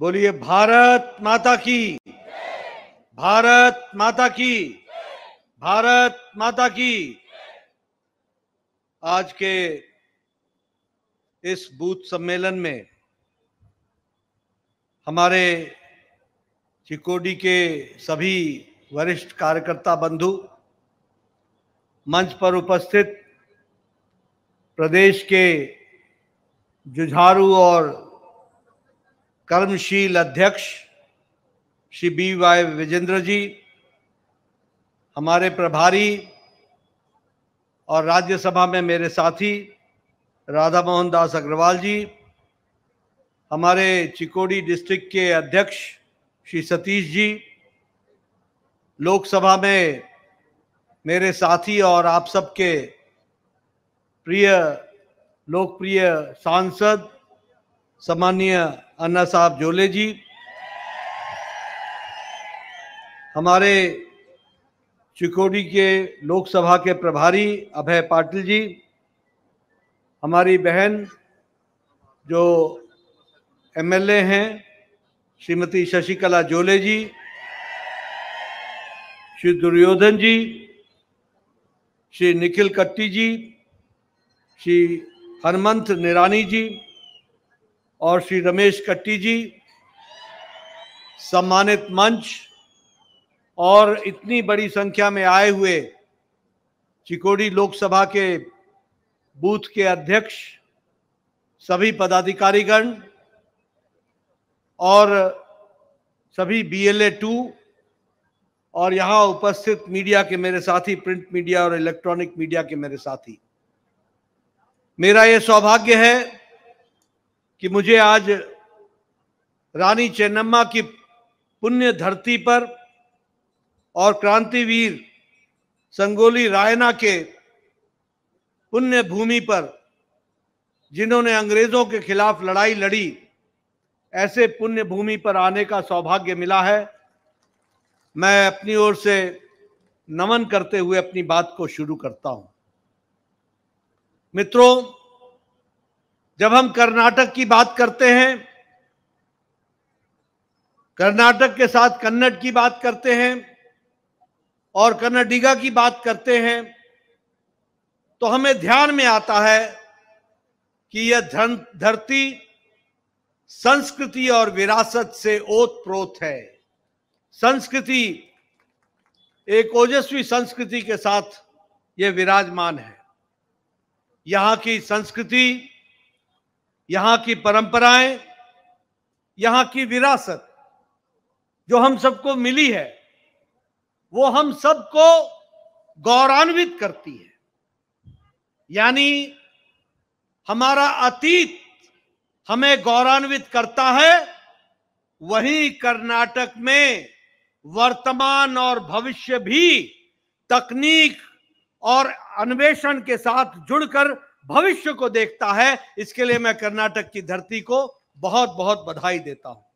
बोलिए भारत माता की भारत माता की भारत माता की आज के इस बूथ सम्मेलन में हमारे चिकोडी के सभी वरिष्ठ कार्यकर्ता बंधु मंच पर उपस्थित प्रदेश के जुझारू और कर्मशील अध्यक्ष श्री बी वाई विजेंद्र जी हमारे प्रभारी और राज्यसभा में मेरे साथी राधा मोहन दास अग्रवाल जी हमारे चिकोड़ी डिस्ट्रिक्ट के अध्यक्ष श्री सतीश जी लोकसभा में मेरे साथी और आप सबके प्रिय लोकप्रिय सांसद सामान्य अन्ना साहब जोले जी हमारे चिकोडी के लोकसभा के प्रभारी अभय पाटिल जी हमारी बहन जो एमएलए हैं श्रीमती शशिकला जोले जी श्री दुर्योधन जी श्री निखिल कट्टी जी श्री हनुमंत निरानी जी और श्री रमेश कट्टी जी सम्मानित मंच और इतनी बड़ी संख्या में आए हुए चिकोड़ी लोकसभा के बूथ के अध्यक्ष सभी पदाधिकारीगण और सभी बी एल ए टू और यहाँ उपस्थित मीडिया के मेरे साथी प्रिंट मीडिया और इलेक्ट्रॉनिक मीडिया के मेरे साथी मेरा ये सौभाग्य है कि मुझे आज रानी चेन्नम्मा की पुण्य धरती पर और क्रांतिवीर संगोली रायना के पुण्य भूमि पर जिन्होंने अंग्रेजों के खिलाफ लड़ाई लड़ी ऐसे पुण्य भूमि पर आने का सौभाग्य मिला है मैं अपनी ओर से नमन करते हुए अपनी बात को शुरू करता हूं मित्रों जब हम कर्नाटक की बात करते हैं कर्नाटक के साथ कन्नड़ की बात करते हैं और कन्नडिगा की बात करते हैं तो हमें ध्यान में आता है कि यह धरती संस्कृति और विरासत से ओत प्रोत है संस्कृति एक ओजस्वी संस्कृति के साथ यह विराजमान है यहां की संस्कृति यहां की परंपराएं यहां की विरासत जो हम सबको मिली है वो हम सबको गौरवान्वित करती है यानी हमारा अतीत हमें गौरवान्वित करता है वही कर्नाटक में वर्तमान और भविष्य भी तकनीक और अन्वेषण के साथ जुड़कर भविष्य को देखता है इसके लिए मैं कर्नाटक की धरती को बहुत बहुत बधाई देता हूं